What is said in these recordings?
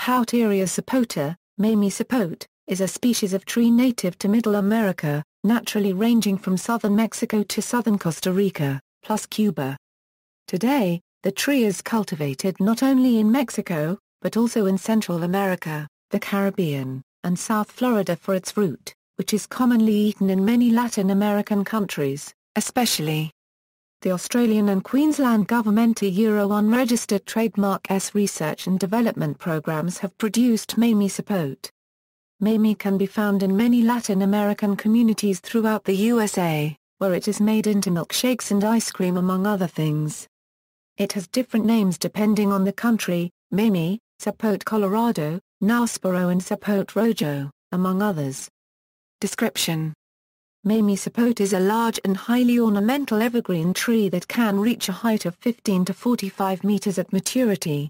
Pouteria sapota, Mamie sapote, is a species of tree native to Middle America, naturally ranging from southern Mexico to southern Costa Rica, plus Cuba. Today, the tree is cultivated not only in Mexico, but also in Central America, the Caribbean, and South Florida for its fruit, which is commonly eaten in many Latin American countries, especially the Australian and Queensland government Euro unregistered trademark S research and development programs have produced Mamie support. Mamie can be found in many Latin American communities throughout the USA, where it is made into milkshakes and ice cream among other things. It has different names depending on the country, Mamie, Sapote Colorado, Naspero and Sapote Rojo, among others. Description Mamie sapote is a large and highly ornamental evergreen tree that can reach a height of 15 to 45 meters at maturity.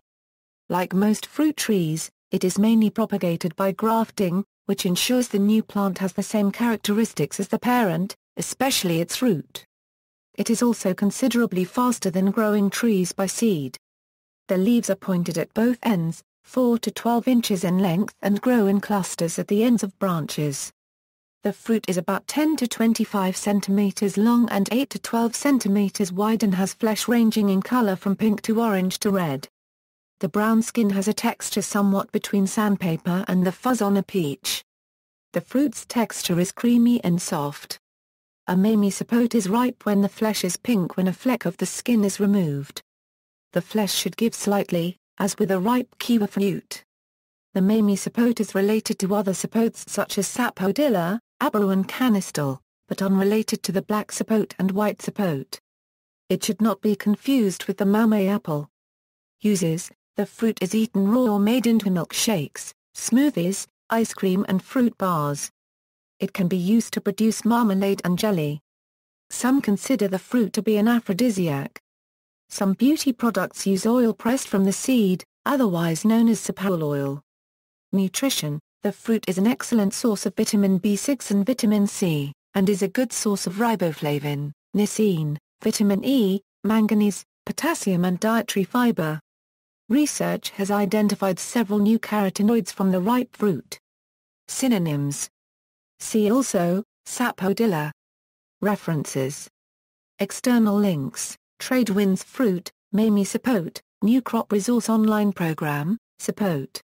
Like most fruit trees, it is mainly propagated by grafting, which ensures the new plant has the same characteristics as the parent, especially its root. It is also considerably faster than growing trees by seed. The leaves are pointed at both ends, 4 to 12 inches in length and grow in clusters at the ends of branches. The fruit is about 10 to 25 centimeters long and 8 to 12 centimeters wide and has flesh ranging in color from pink to orange to red. The brown skin has a texture somewhat between sandpaper and the fuzz on a peach. The fruit's texture is creamy and soft. A mamey sapote is ripe when the flesh is pink when a fleck of the skin is removed. The flesh should give slightly, as with a ripe kiwi fruit. The mamey sapote is related to other sapotes such as Sapodilla, Abu and canistel, but unrelated to the black sapote and white sapote. It should not be confused with the maumee apple. Uses, the fruit is eaten raw or made into milkshakes, smoothies, ice cream and fruit bars. It can be used to produce marmalade and jelly. Some consider the fruit to be an aphrodisiac. Some beauty products use oil pressed from the seed, otherwise known as sapoul oil. Nutrition the fruit is an excellent source of vitamin B6 and vitamin C, and is a good source of riboflavin, nicene, vitamin E, manganese, potassium and dietary fiber. Research has identified several new carotenoids from the ripe fruit. Synonyms See also, Sapodilla. References External links, Tradewinds Fruit, Mamie Sapote, New Crop Resource Online Program, Sapote.